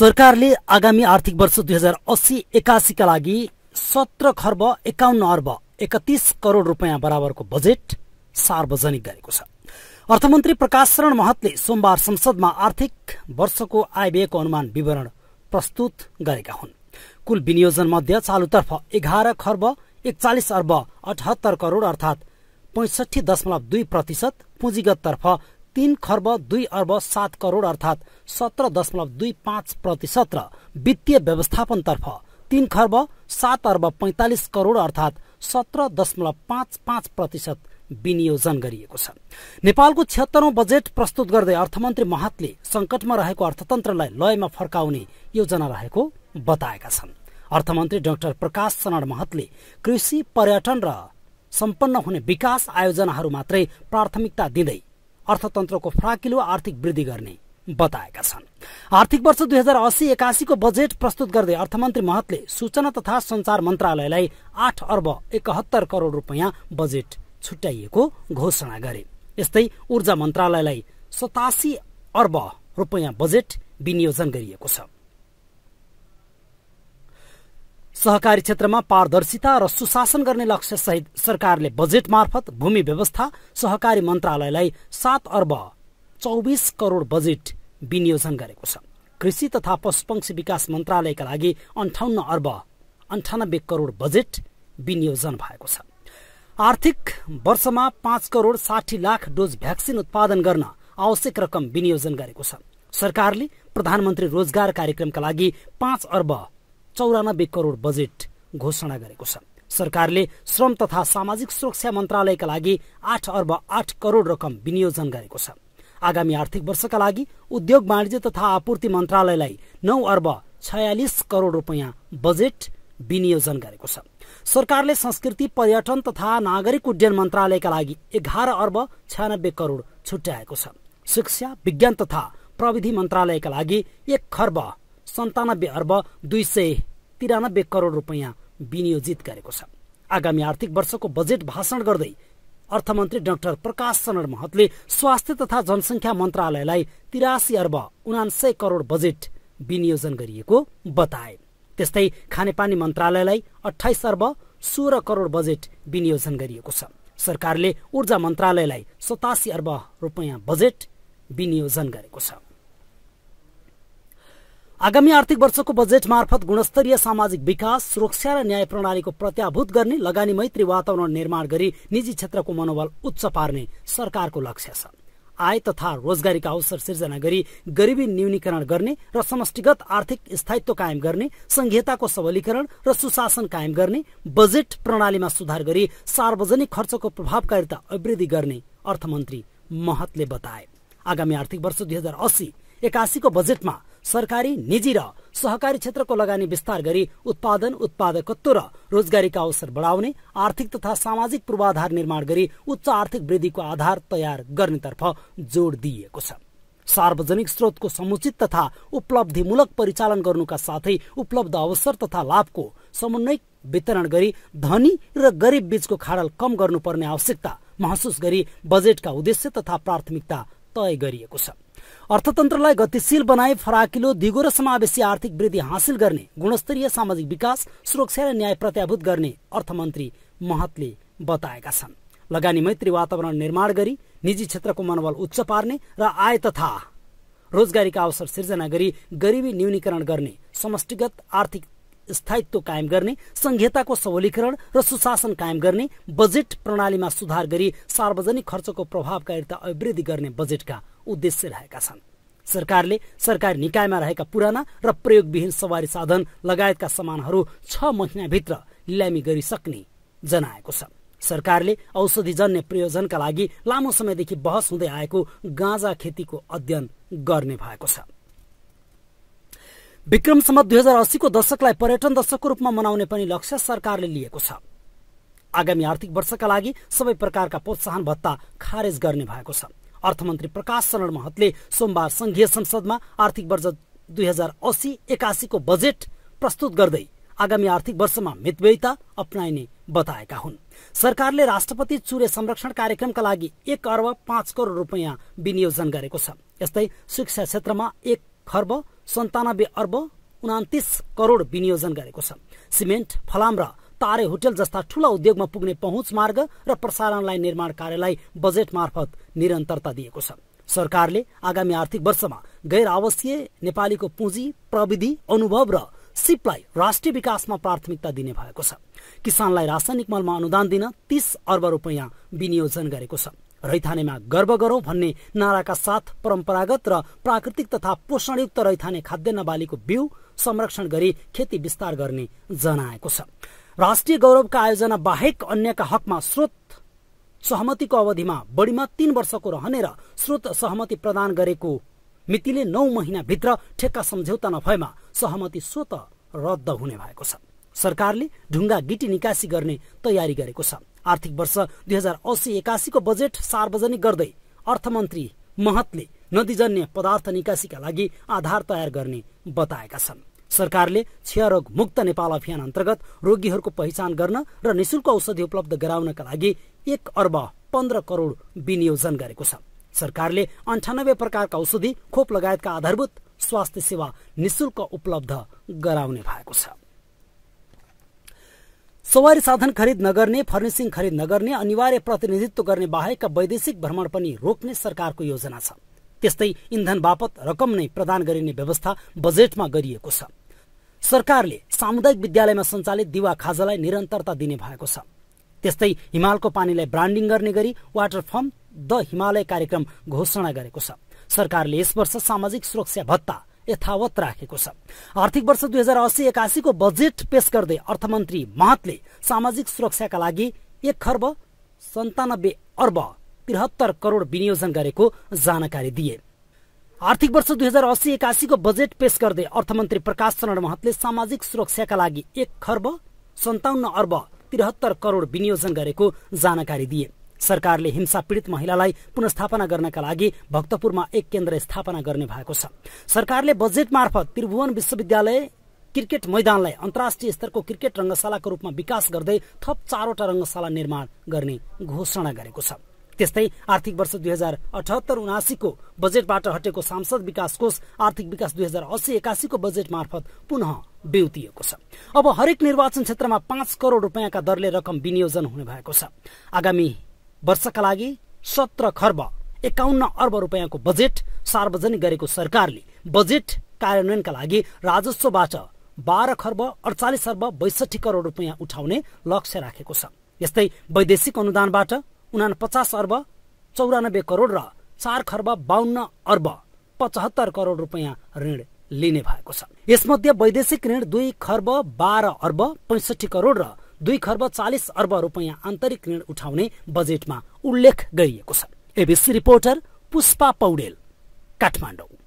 सरकारले आगामी आर्थिक वर्ष दुई हजार अस्सी एकासीका लागि सत्र खर्ब एकाउन्न अर्ब एकतिस करोड रुपियाँ बराबरको बजेट सार्वजनिक गरेको छ अर्थमन्त्री प्रकाश शरण महतले सोमबार संसदमा आर्थिक वर्षको आय व्ययको अनुमान विवरण प्रस्तुत गरेका हुन् कुल विनियोजन मध्य चालुतर्फ एघार खर्ब एकचालिस अर्ब अठहत्तर करोड अर्थात पैसठी दशमलव दुई प्रतिशत तर्फ तीन खर्ब दुई अर्ब सात करोड अर्थात सत्र दशमलव दुई पाँच प्रतिशत र वित्तीय व्यवस्थापनतर्फ तीन खर्ब सात अर्ब पैंतालिस करोड अर्थात सत्र दशमलव पाँच पाँच प्रतिशत विनियोजन गरिएको छ नेपालको छिहत्तरौं बजेट प्रस्तुत गर्दै अर्थमन्त्री महतले संकटमा रहेको अर्थतन्त्रलाई लयमा फर्काउने योजना रहेको बताएका छन् अर्थमन्त्री डाक्टर प्रकाश शरण महतले कृषि पर्यटन र सम्पन्न हुने विकास आयोजनाहरू मात्रै प्राथमिकता दिँदै अर्थतन्त्रको फ्राकिलो आर्थिक वृद्धि गर्ने बताएका छन् आर्थिक वर्ष दुई हजार अस्सी एकासीको बजेट प्रस्तुत गर्दै अर्थमन्त्री महतले सूचना तथा संचार मन्त्रालयलाई आठ अर्ब एकहत्तर करोड रुपियाँ बजेट छुट्याइएको घोषणा गरे यस्तै ऊर्जा मन्त्रालयलाई सतासी अर्ब रुपियाँ बजेट विनियोजन गरिएको छ सहकारी क्षेत्रमा पारदर्शिता र सुशासन गर्ने लक्ष्य सहित सरकारले बजेट मार्फत भूमि व्यवस्था सहकारी मन्त्रालयलाई सात अर्ब चौबिस करोड बजेट विनियोजन गरेको छ कृषि तथा पशुपक्षी विकास मन्त्रालयका लागि अन्ठाउन्न अर्ब अन्ठानब्बे करोड बजेट विनियोजन भएको छ आर्थिक वर्षमा पाँच करोड साठी लाख डोज भ्याक्सिन उत्पादन गर्न आवश्यक रकम विनियोजन गरेको छ सरकारले प्रधानमन्त्री रोजगार कार्यक्रमका लागि पाँच अर्ब चौरानब्बे करोड बजेट घोषणा गरेको छ सरकारले श्रम तथा सामाजिक सुरक्षा मन्त्रालयका लागि आठ अर्ब आठ करोड रकम विनियोजन गरेको छ आगामी आर्थिक वर्षका लागि उद्योग वाणिज्य तथा आपूर्ति मन्त्रालयलाई नौ अर्ब छयालिस करोड रुपियाँ बजेट विनियोजन गरेको छ सरकारले संस्कृति पर्यटन तथा नागरिक उड्डयन मन्त्रालयका लागि एघार अर्ब छयानब्बे करोड छुट्याएको छ शिक्षा विज्ञान तथा प्रविधि मन्त्रालयका लागि एक खर्ब सन्तानब्बे अर्ब दुई सय तिरानब्बे करोड रुपियाँ विनियोजित गरेको छ आगामी आर्थिक वर्षको बजेट भाषण गर्दै अर्थमन्त्री डाक्टर प्रकाश शरण महतले स्वास्थ्य तथा जनसङ्ख्या मन्त्रालयलाई तिरासी अर्ब उनान्सय करोड बजेट विनियोजन गरिएको बताए त्यस्तै खानेपानी मन्त्रालयलाई अठाइस अर्ब सोह्र करोड बजेट विनियोजन गरिएको छ सरकारले ऊर्जा मन्त्रालयलाई सतासी अर्ब रुपियाँ बजेट विनियोजन गरेको छ आगामी आर्थिक वर्षको बजेट मार्फत गुणस्तरीय सामाजिक विकास सुरक्षा र न्याय प्रणालीको प्रत्याभूत गर्ने लगानी मैत्री वातावरण निर्माण गरी निजी क्षेत्रको मनोबल उच्च पार्ने सरकारको लक्ष्य छ आय तथा रोजगारीका अवसर सिर्जना गरी गरिबी न्यूनीकरण गर्ने र समष्टिगत आर्थिक स्थायित्व कायम गर्ने संहिताको सबलीकरण र सुशासन कायम गर्ने बजेट प्रणालीमा सुधार गरी सार्वजनिक खर्चको प्रभावकारिता अभिवृद्धि गर्ने अर्थमन्त्री महतले बताए आगामी आर्थिक वर्ष दुई हजार अस्सी एकासीको बजेटमा सरकारी निजी र सहकारी क्षेत्रको लगानी विस्तार गरी उत्पादन उत्पादकत्व र रोजगारीका अवसर बढाउने आर्थिक तथा सामाजिक पूर्वाधार निर्माण गरी उच्च आर्थिक वृद्धिको आधार तयार गर्नेतर्फ जोड़ दिइएको छ सार्वजनिक स्रोतको समुचित तथा उपलब्धिमूलक परिचालन गर्नुका साथै उपलब्ध अवसर तथा लाभको समन्वय वितरण गरी धनी र गरिब बीचको खाडल कम गर्नुपर्ने आवश्यकता महसुस गरी बजेटका उद्देश्य तथा प्राथमिकता तय गरिएको छ अर्थतन्त्रलाई गतिशील बनाई फराकिलो दिगो र समावेशी आर्थिक वृद्धि हासिल गर्ने गुणस्तरीय सामाजिक विकास सुरक्षा र न्याय प्रत्याभूत गर्ने अर्थमन्त्री महतले बताएका छन् लगानी मैत्री वातावरण निर्माण गरी निजी क्षेत्रको मनोबल उच्च पार्ने र आय तथा रोजगारीका अवसर सिर्जना गरी गरिबी न्यूनीकरण गर्ने समष्टिगत आर्थिक स्थायित्व कायम गर्ने संहिताको सबलीकरण र सुशासन कायम गर्ने बजेट प्रणालीमा सुधार गरी सार्वजनिक खर्चको प्रभावकारिता अभिवृद्धि गर्ने बजेटका उद्देश्य रहेका छन् सरकारले सरकारी निकायमा रहेका पुराना र प्रयोगविहीन सवारी साधन लगायतका सामानहरू छ महिनाभित्र लिलामी गरिसक्ने जनाएको छ सरकारले औषधिजन्य प्रयोजनका लागि लामो समयदेखि बहस हुँदै आएको गाँजा खेतीको अध्ययन गर्ने भएको छ विक्रमसम्म दुई हजार अस्सीको दशकलाई पर्यटन दशकको रूपमा मनाउने पनि लक्ष्य सरकारले लिएको छ आगामी आर्थिक वर्षका लागि सबै प्रकारका प्रोत्साहन भत्ता खारेज गर्ने भएको छ अर्थमन्त्री प्रकाश शरण महतले सोमबार संघीय संसदमा आर्थिक वर्ष दुई हजार असी एकासीको बजेट प्रस्तुत गर्दै आगामी आर्थिक वर्षमा मितव्ययता अप्नाइने बताएका हुन् सरकारले राष्ट्रपति चुरे संरक्षण कार्यक्रमका लागि एक अर्ब पाँच करोड़ रुपियाँ विनियोजन गरेको छ यस्तै शिक्षा क्षेत्रमा एक खर्ब सन्तानब्बे अर्ब उनातिस करोड़ विनियोजन गरेको छ सिमेन्ट फलाम र तारे होटेल जस्ता ठूला उद्योगमा पुग्ने पहुँच मार्ग र प्रसारणलाई निर्माण कार्यलाई बजेट मार्फत निरन्तरता दिएको छ सरकारले आगामी आर्थिक वर्षमा गैर आवासीय नेपालीको पुँजी प्रविधि अनुभव र सिपलाई राष्ट्रिय विकासमा प्राथमिकता दिने भएको छ किसानलाई रासायनिक मलमा अनुदान दिन तीस अर्ब रूपियाँ विनियोजन गरेको छ रैथानेमा गर्व गरौं भन्ने नाराका साथ परम्परागत र प्राकृतिक तथा पोषणयुक्त रैथाने खाद्यान्न बालीको बिउ संरक्षण गरी खेती विस्तार गर्ने जनाएको छ राष्ट्रिय गौरवका आयोजना बाहेक अन्यका हकमा स्रोत सहमतिको अवधिमा बढीमा तीन वर्षको रहने र स्रोत सहमति प्रदान गरेको मितिले नौ महिनाभित्र ठेक्का सम्झौता नभएमा सहमति स्वत रद्द हुने भएको छ सरकारले ढुङ्गा गिटी निकासी गर्ने तयारी गरेको छ आर्थिक वर्ष दुई हजार असी एकासीको बजेट सार्वजनिक गर्दै अर्थमन्त्री महतले नदीजन्य पदार्थ निकासीका लागि आधार तयार गर्ने बताएका छन् सरकारले क्षयरोग मुक्त नेपाल अभियान अन्तर्गत रोगीहरूको पहिचान गर्न र निशुल्क औषधि उपलब्ध गराउनका लागि एक अर्ब पन्ध्र करोड विनियोजन गरेको छ सरकारले अन्ठानब्बे प्रकारका औषधि खोप लगायतका आधारभूत स्वास्थ्य सेवा निशुल्क उपलब्ध गराउने भएको छ सवारी साधन खरिद नगर्ने फर्निसिङ खरिद नगर्ने अनिवार्य प्रतिनिधित्व गर्ने बाहेकका वैदेशिक भ्रमण पनि रोक्ने सरकारको योजना छ त्यस्तै इन्धन बापत रकम नै प्रदान गरिने व्यवस्था बजेटमा गरिएको छ सरकारले सामुदायिक विद्यालयमा सञ्चालित दिवा खाजालाई निरन्तरता दिने भएको छ त्यस्तै हिमालको पानीलाई ब्रान्डिङ गर्ने गरी वाटर फर्म द हिमालय कार्यक्रम घोषणा गरेको छ सरकारले यस वर्ष सामाजिक सुरक्षा भत्ता यथावत राखेको छ आर्थिक वर्ष दुई हजार अस्सी एकासीको बजेट पेश गर्दै अर्थमन्त्री महतले सामाजिक सुरक्षाका लागि एक खर्ब सन्तानब्बे अर्ब त्रिहत्तर करोड विनियोजन गरेको जानकारी दिए आर्थिक वर्ष दुई हजार अस्सी एकासीको बजेट पेश गर्दै अर्थमन्त्री प्रकाश चरण महतले सामाजिक सुरक्षाका लागि एक खर्ब सन्ताउन्न अर्ब त्रिहत्तर करोड विनियोजन गरेको जानकारी दिए सरकारले हिंसा पीड़ित महिलालाई पुनस्थापना गर्नका लागि भक्तपुरमा एक केन्द्र स्थापना गर्ने भएको छ सरकारले बजेट मार्फत त्रिभुवन विश्वविद्यालय क्रिकेट मैदानलाई अन्तर्राष्ट्रिय स्तरको क्रिकेट रंगशालाको रूपमा विकास गर्दै थप चारवटा रंगशाला निर्माण गर्ने घोषणा गरेको छ त्यस्तै आर्थिक वर्ष दुई हजार अठहत्तर उनासीको बजेटबाट हटेको सांसद विकास कोष आर्थिक विकास दुई हजार अस्सी एकासीको बजेट मार्फत पुनः बेउतिएको छ अब हरेक निर्वाचन क्षेत्रमा पाँच करोड़ रुपियाँका दरले रकम विनियोजन हुने भएको छ आगामी वर्षका लागि सत्र खर्ब एकाउन्न अर्ब रुपियाँको बजेट सार्वजनिक गरेको सरकारले बजेट कार्यान्वयनका लागि राजस्वबाट बाह्र खर्ब अडचालिस अर्ब बैसठी करोड़ रुपियाँ उठाउने लक्ष्य राखेको छ यस्तै वैदेशिक अनुदानबाट उना पचास अर्ब चौरानब्बे करोड र चार खर्ब बाहन्न अर्ब पचहत्तर करोड रुपियाँ ऋण लिने भएको छ यसमध्ये वैदेशिक ऋण दुई खर्ब बाह्र अर्ब पैसठी करोड र दुई खर्ब चालिस अर्ब रुपियाँ आन्तरिक ऋण उठाउने बजेटमा उल्लेख गरिएको छ एबिसी रिपोर्टर पुष्पा पौडेल काठमाडौँ